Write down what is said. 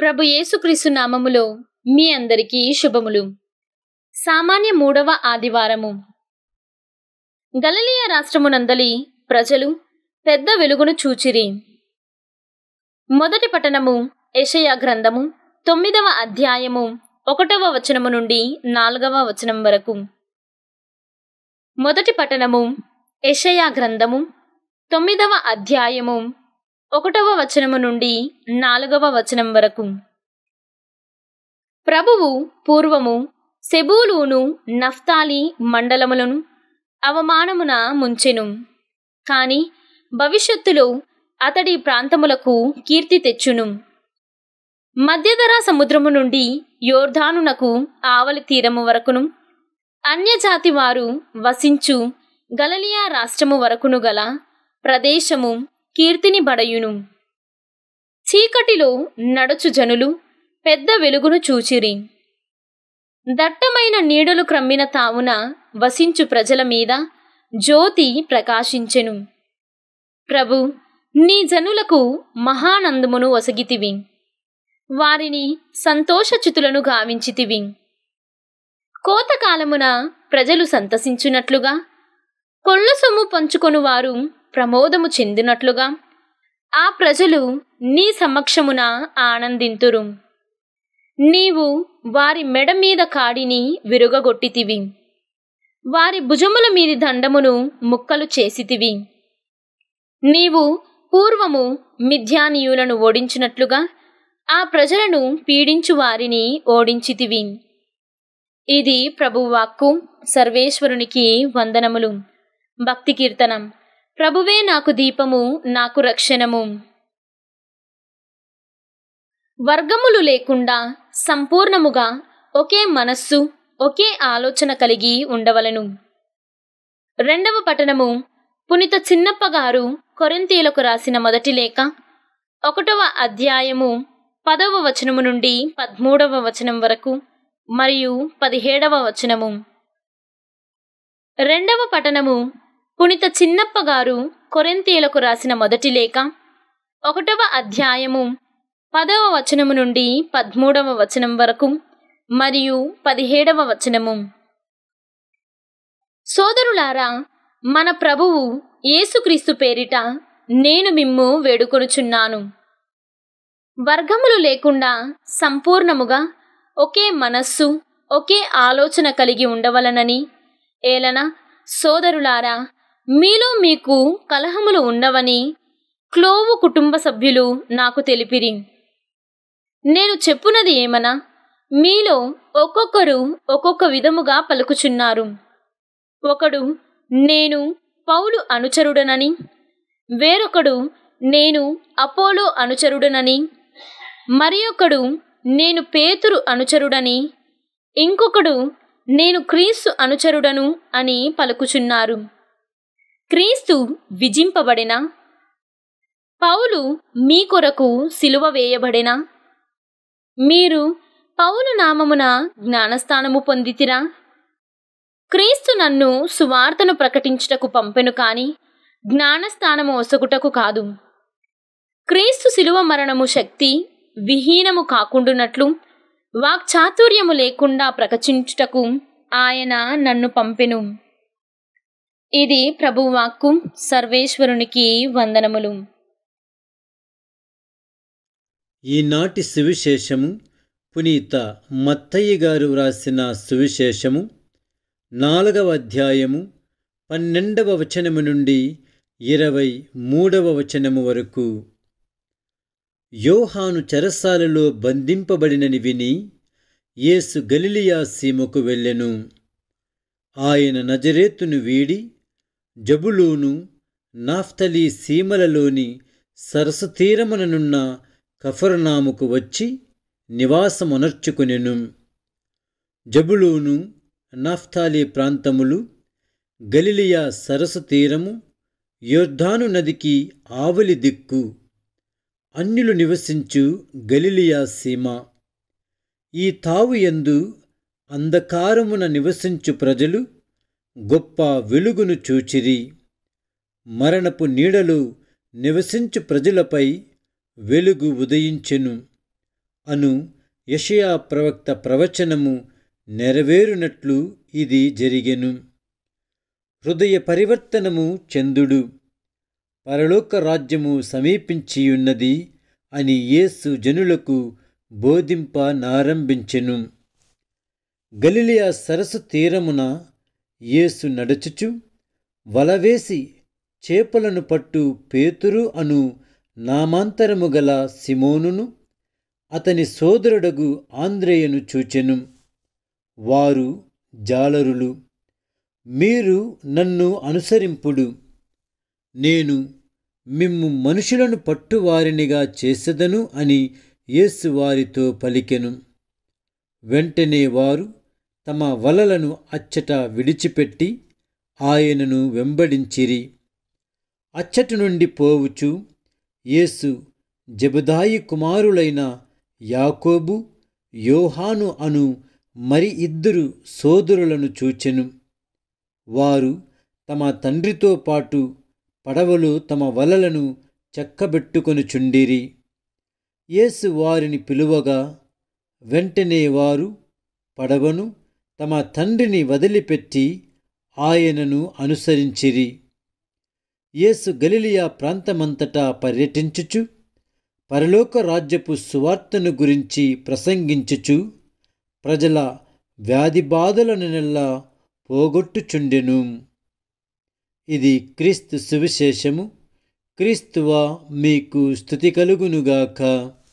ప్రభు యేసుక్రీస్తు నామములో మీ అందరికీ శుభములు సామాన్య మూడవ ఆదివారము గలలియా రాష్ట్రమునందలి ప్రజలు పెద్ద వెలుగును చూచిరి మొదటి పట్టణము యషయా గ్రంథము తొమ్మిదవ అధ్యాయము ఒకటవ వచనము నుండి నాలుగవ వచనం వరకు మొదటి పట్టణము యషయా గ్రంథము తొమ్మిదవ అధ్యాయము ఒకటవ వచనము నుండి నాలుగవ వచనం వరకు ప్రభువు పూర్వము సెబూలూను నఫ్తాలి మండలములను అవమానమున ముంచెను కాని భవిష్యత్తులో అతడి ప్రాంతములకు కీర్తి తెచ్చును మధ్యధరా సముద్రము నుండి యోర్ధానునకు ఆవలి తీరము వరకును అన్యజాతి వారు వసించు గలలియా రాష్ట్రము వరకును గల ప్రదేశము కీర్తిని బడయును చీకటిలో నడచు జనులు పెద్ద వెలుగును చూచిరి దట్టమైన నీడలు క్రమ్మిన తావున వసించు ప్రజల మీద జ్యోతి ప్రకాశించెను ప్రభు నీ జనులకు మహానందమును వసగితివి వారిని సంతోషచితులను గావించితివి కోతకాలమున ప్రజలు సంతసించునట్లుగా కొళ్ళ సొమ్ము పంచుకొనువారు ప్రమోదము చెందినట్లుగా ఆ ప్రజలు నీ సమక్షమున ఆనందింతురు నీవు వారి మెడ మీద కాడిని విరుగగొట్టితివి వారి భుజముల మీది దండమును ముక్కలు చేసితివి నీవు పూర్వము మిథ్యానీయులను ఓడించినట్లుగా ఆ ప్రజలను పీడించు వారిని ఓడించితివి ఇది ప్రభువాక్కు సర్వేశ్వరునికి వందనములు భక్తి కీర్తనం ప్రభువే నాకు దీపము నాకు రక్షణము వర్గములు లేకుండా సంపూర్ణముగా ఒకే మనస్సు ఒకే ఆలోచన కలిగి ఉండవలను రెండవ పఠనము పునిత చిన్నప్ప గారు కొరింతీలకు రాసిన మొదటి లేఖ ఒకటవ అధ్యాయము పదవ వచనము నుండి పదమూడవ వచనం వరకు మరియు పదిహేడవ వచనము రెండవ పఠనము పునిత చిన్నప్ప గారు కొరెంతీలకు రాసిన మొదటి లేఖ ఒకటవ అధ్యాయము పదవ వచనము నుండి పదమూడవ వచనం వరకు మరియు పదిహేడవ వచనము సోదరులారా మన ప్రభువు యేసుక్రీస్తు పేరిట నేను మిమ్ము వేడుకొనుచున్నాను వర్గములు లేకుండా సంపూర్ణముగా ఒకే మనస్సు ఒకే ఆలోచన కలిగి ఉండవలనని ఏలన సోదరులారా మీలో మీకు కలహములు ఉండవని క్లోవు కుటుంబ సభ్యులు నాకు తెలిపిరి నేను చెప్పునది ఏమనా మీలో ఒక్కొక్కరు ఒక్కొక్క విధముగా పలుకుచున్నారు ఒకడు నేను పౌలు అనుచరుడనని వేరొకడు నేను అపోలో అనుచరుడనని మరి ఒకడు నేను పేతురు అనుచరుడని ఇంకొకడు నేను క్రీస్తు అనుచరుడను అని పలుకుచున్నారు క్రీస్తు విజింపబడిన పౌలు మీ కొరకు సిలువ వేయబడిన మీరు పౌలు నామమున జ్ఞానస్థానము పొందితిరా క్రీస్తు నన్ను సువార్తను ప్రకటించుటకు పంపెను కాని జ్ఞానస్థానము ఒసగుటకు కాదు క్రీస్తు శిలువ మరణము శక్తి విహీనము కాకుండునట్లు వాక్చాతుర్యము లేకుండా ప్రకటించుటకు ఆయన నన్ను పంపెను ఇది ప్రభువాక్కు సర్వేశ్వరునికి వందనములు ఈనాటి సువిశేషము పునీత మత్తయ్య గారు వ్రాసిన సువిశేషము నాలుగవ అధ్యాయము పన్నెండవ వచనము నుండి ఇరవై మూడవ వచనము వరకు యోహాను చెరసాలలో బంధింపబడినని విని యేసు గలిలియా సీమకు వెళ్ళెను ఆయన నజరేతును వీడి జబులూను నాఫ్తలీ సీమలలోని సరస్సు తీరముననున్న కఫర్నాముకు వచ్చి నివాసమునర్చుకునెను జబులూను నాఫ్తాలీ ప్రాంతములు గలిలియా సరస్సు తీరము యోర్ధాను నదికి ఆవలి దిక్కు అన్యులు నివసించు గలిలియా సీమ ఈ తావు ఎందు అంధకారమున నివసించు ప్రజలు గొప్ప వెలుగును చూచిరి మరణపు నీడలు నివసించు ప్రజలపై వెలుగు ఉదయించెను అను యషయా ప్రవక్త ప్రవచనము నెరవేరునట్లు ఇది జరిగెను హృదయ పరివర్తనము చందుడు పరలోక రాజ్యము సమీపించియున్నది అని యేసు జనులకు బోధింప నారంభించెను గలిలియా సరస్సు తీరమున యేసు నడుచుచు వలవేసి చేపలను పట్టు పేతురు అను నామాంతరము గల సిమోనును అతని సోదరుడగు ఆంధ్రేయను చూచెను వారు జాలరులు మీరు నన్ను అనుసరింపుడు నేను మిమ్ము మనుషులను పట్టువారినిగా చేసెదను అని యేసు వారితో పలికెను వెంటనే వారు తమ వలలను అచ్చట విడిచిపెట్టి ఆయనను వెంబడించిరి అచ్చటి నుండి పోవుచు యేసు జబుదాయి కుమారులైన యాకోబు యోహాను అను మరి ఇద్దరు సోదరులను చూచెను వారు తమ తండ్రితో పాటు పడవలు తమ వలలను చెక్కబెట్టుకొని చుండిరి యేసు వారిని పిలువగా వెంటనే వారు పడవను తమ తండ్రిని వదిలిపెట్టి ఆయనను అనుసరించిరి యేసు గలిలియా ప్రాంతమంతటా పర్యటించుచు పరలోక రాజ్యపు సువార్తను గురించి ప్రసంగించుచు ప్రజల వ్యాధి బాధలను నెల్లా పోగొట్టుచుండెను ఇది క్రీస్తు సువిశేషము క్రీస్తువా మీకు స్థుతి కలుగునుగాక